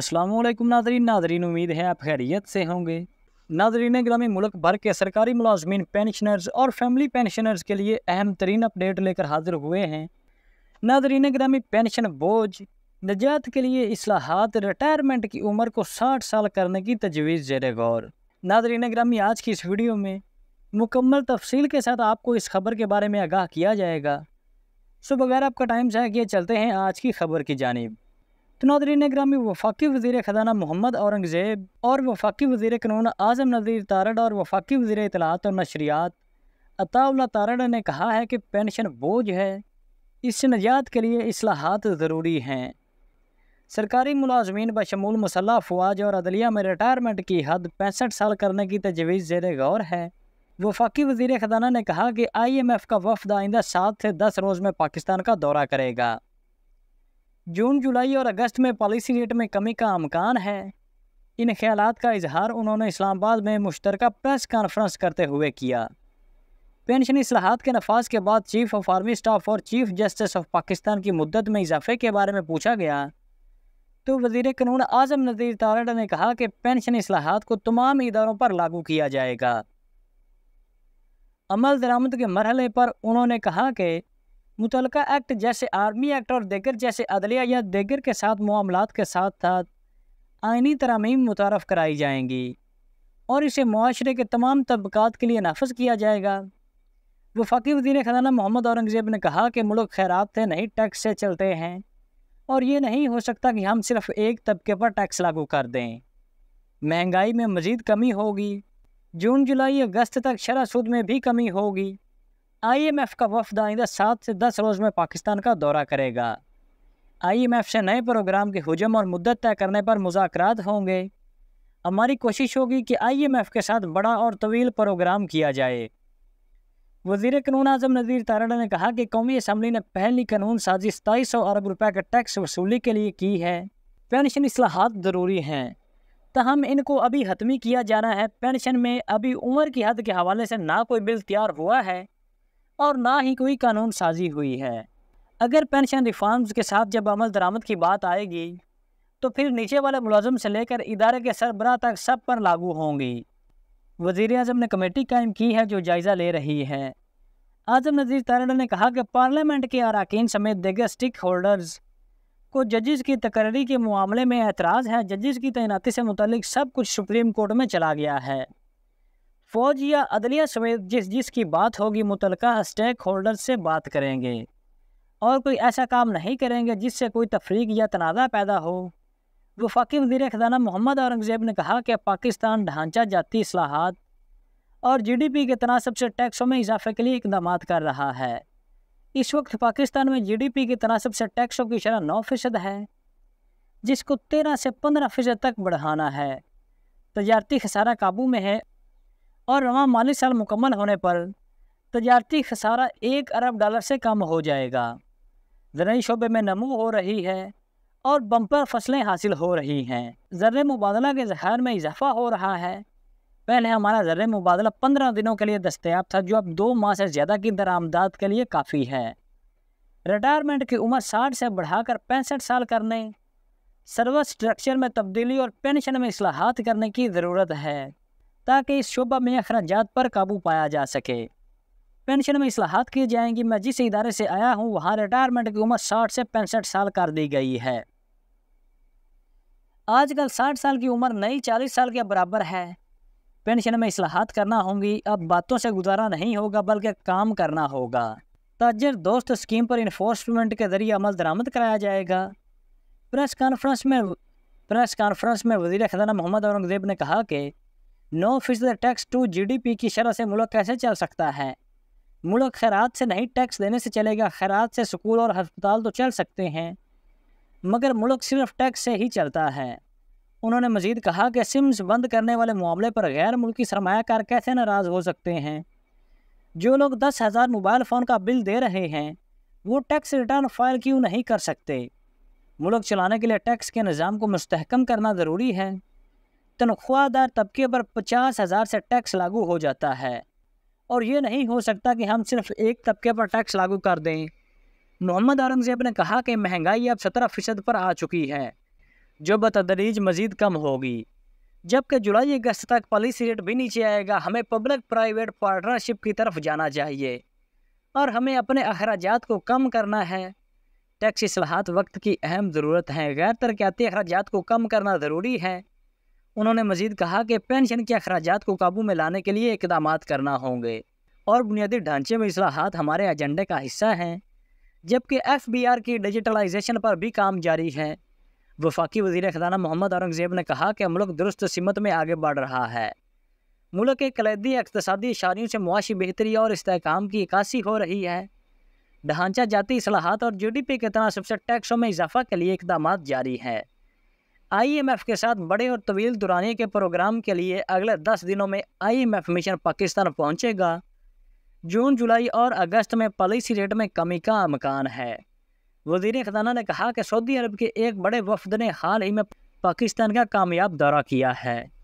Aslam Nadreen Nadreen उम्मीद है आप खैरियत से होंगे नादरीन ग्रामी मुल्क भर के सरकारी मुलाजमीन पेंशनर्स और फैमिली पेंशनर्स के लिए अहम तरीन अपडेट लेकर हाजिर हुए हैं नादरीन ग्रामी पेंशन बोझ निजात के लिए असलाहत रिटायरमेंट की उम्र को साठ साल करने की तजवीज़ जेर गौर नादरीन ग्रामी आज की इस वीडियो में मुकम्मल तफसील के साथ आपको इस खबर के बारे में आगाह किया जाएगा सो बगैर आपका टाइम जाए चलते हैं आज की खबर की जानब तो नादरीन ग्रामी वफाकी वजीर खजाना मोहम्मद औरंगज़ेब और वफाकी वजीर कानून आजम नज़ीर तारड़ और वफाकी वजीर इतलात और नशरियात अताउल्ला तारड़ ने कहा है कि पेंशन बोझ है इस नजात के लिए असलाहत ज़रूरी हैं सरकारी मुलाजमीन बशमूल मसल अफवाज और अदलिया में रिटायरमेंट की हद पैंसठ साल करने की तजवीज़ जेर गौर है वफाकी वजीर खजाना ने कहा कि आई एम एफ़ का वफद आइंदा सात से दस रोज़ में पाकिस्तान का दौरा करेगा जून जुलाई और अगस्त में पॉलिसी रेट में कमी का अमकान है इन ख्याल का इजहार उन्होंने इस्लामाबाद में मुश्तरक प्रेस कॉन्फ्रेंस करते हुए किया पेंशन असलाहत के नफाज के बाद चीफ ऑफ आर्मी स्टाफ और चीफ जस्टिस ऑफ पाकिस्तान की मुद्दत में इजाफे के बारे में पूछा गया तो वजीर कानून आजम नज़ीर तारड़ ने कहा कि पेंशन असलाहत को तमाम इदारों पर लागू किया जाएगा अमल दरामद के मरहले पर उन्होंने कहा कि मुतल एक्ट जैसे आर्मी एक्ट और देगर जैसे अदलिया या देगर के साथ मामला के साथ साथ आइनी तरामीम मुतारफ़ कराई जाएंगी और इसे माशरे के तमाम तबक़ात के लिए नाफज किया जाएगा वफाकी वजीर खजाना मोहम्मद औरंगज़ेब ने कहा कि मुल्क खैरात थे नहीं टैक्स से चलते हैं और ये नहीं हो सकता कि हम सिर्फ एक तबके पर टैक्स लागू कर दें महंगाई में मज़ीद कमी होगी जून जुलाई अगस्त तक शरा सूद में भी कमी होगी आईएमएफ का वफद आइंदा सात से दस रोज़ में पाकिस्तान का दौरा करेगा आईएमएफ से नए प्रोग्राम के हजम और मुद्दत तय करने पर मुजाकर होंगे हमारी कोशिश होगी कि आईएमएफ के साथ बड़ा और तवील प्रोग्राम किया जाए वजीर कानून अजम नज़ीर तारड़ा ने कहा कि कौमी असम्बली ने पहली कानून साजिश सताईस सौ अरब रुपये के टैक्स वसूली के लिए की है पेंशन असलाहत ज़रूरी हैं तहम इनको अभी हतमी किया जाना है पेंशन में अभी उम्र की हद के हवाले से ना कोई बिल तैयार हुआ है और ना ही कोई कानून साजी हुई है अगर पेंशन रिफॉर्म्स के साथ जब अमल दरामद की बात आएगी तो फिर नीचे वाले मुलाजम से लेकर इदारे के सरबरा तक सब पर लागू होंगी वजीर अजम ने कमेटी कायम की है जो जायज़ा ले रही है आजम नज़ीर तारड़ ने कहा कि पार्लियामेंट के अरकान समेत दिगर स्टेक होल्डर्स को जजेस की तकर्री के मामले में एतराज़ है जजेस की तैनाती से मुतलिक सब कुछ सुप्रीम कोर्ट में चला गया है फौज या अदलिया समेत जिस जिसकी बात होगी मुतलका स्टेक होल्डर से बात करेंगे और कोई ऐसा काम नहीं करेंगे जिससे कोई तफरीक या तनाज़ा पैदा हो वफाकी वजीर खजाना मोहम्मद औरंगज़ेब ने कहा कि पाकिस्तान ढांचा जाती असलाहत और जी डी पी के तनासब से टैक्सों में इजाफे के लिए इकदाम कर रहा है इस वक्त पाकिस्तान में जी डी पी के तनासब से टैक्सों की शरह नौ फ़ीसद है जिसको तेरह से पंद्रह फ़ीसद तक बढ़ाना है तजारती खसारा काबू में है और रवा माली साल मुकम्मल होने पर तजारती खसारा एक अरब डॉलर से कम हो जाएगा ज़रूरी शोबे में नमो हो रही है और बम्पर फसलें हासिल हो रही हैं ज़र मुबादला के जहर में इजाफा हो रहा है पहले हमारा ज़र मुबादला पंद्रह दिनों के लिए दस्तियाब था जो अब दो माह से ज़्यादा की दरामदाद के लिए काफ़ी है रिटायरमेंट की उम्र साठ से बढ़ाकर पैंसठ साल करने सर्वस स्ट्रक्चर में तब्दीली और पेंशन में असलाहत करने की ज़रूरत है ताकि इस शोबा में अखराज पर काबू पाया जा सके पेंशन में असलाहत की जाएंगी मैं जिस इदारे से आया हूँ वहाँ रिटायरमेंट की उम्र साठ से पैंसठ साल कर दी गई है आजकल साठ साल की उम्र नई चालीस साल के बराबर है पेंशन में असलाहत करना होंगी अब बातों से गुजारा नहीं होगा बल्कि काम करना होगा ताजर दोस्त स्कीम पर इन्फोर्समेंट के जरिए अमल दरामद कराया जाएगा प्रेस कॉन्फ्रेंस में प्रेस कॉन्फ्रेंस में वजीर खजाना मोहम्मद औरंगजेब ने कहा कि नौ फीसद टैक्स टू जीडीपी की शरह से मुल्क कैसे चल सकता है मुल्क खैरात से नहीं टैक्स देने से चलेगा खैरात से स्कूल और हस्पताल तो चल सकते हैं मगर मुल्क सिर्फ टैक्स से ही चलता है उन्होंने मजीद कहा कि सिम्स बंद करने वाले मामले पर गैर मुल्की सरमाकार कैसे नाराज़ हो सकते हैं जो लोग दस हज़ार मोबाइल फ़ोन का बिल दे रहे हैं वो टैक्स रिटर्न फाइल क्यों नहीं कर सकते मुल्क चलाने के लिए टैक्स के निज़ाम को मस्तकम करना ज़रूरी है तनख्वाहदार तबके पर पचास हज़ार से टैक्स लागू हो जाता है और ये नहीं हो सकता कि हम सिर्फ एक तबके पर टैक्स लागू कर दें मोहम्मद औरंगज़ेब ने कहा कि महंगाई अब सत्रह फ़ीसद पर आ चुकी है जो बतदरीज मज़ीद कम होगी जबकि जुलाई अगस्त तक पॉलिसी रेट भी नीचे आएगा हमें पब्लिक प्राइवेट पार्टनरशिप की तरफ जाना चाहिए और हमें अपने अखराज को कम करना है टैक्स असलाहत वक्त की अहम ज़रूरत है गैर तरक्याती अखराज को कम करना ज़रूरी है उन्होंने मजीद कहा कि पेंशन के अखराज को काबू में लाने के लिए इकदाम करना होंगे और बुनियादी ढांचे में असलाहत हमारे एजेंडे का हिस्सा हैं जबकि एफ बी आर की डिजिटलाइजेशन पर भी काम जारी है वफाकी वजीर खजाना मोहम्मद औरंगज़ेब ने कहा कि मुल्क दुरुस्त सिमत में आगे बढ़ रहा है मुल्क के कलैदी इकतदी इशारियों से मुआशी बेहतरी और इसकाम की इक्सी हो रही है ढांचा जाती असलाहत और जी डी पी के तनासब से टैक्सों में इजाफा के लिए इकदाम जारी हैं आईएमएफ के साथ बड़े और तवील दुराने के प्रोग्राम के लिए अगले दस दिनों में आईएमएफ मिशन पाकिस्तान पहुंचेगा जून जुलाई और अगस्त में पॉलिसी रेट में कमी का अमकान है वजीर खजाना ने कहा कि सऊदी अरब के एक बड़े वफद ने हाल ही में पाकिस्तान का कामयाब दौरा किया है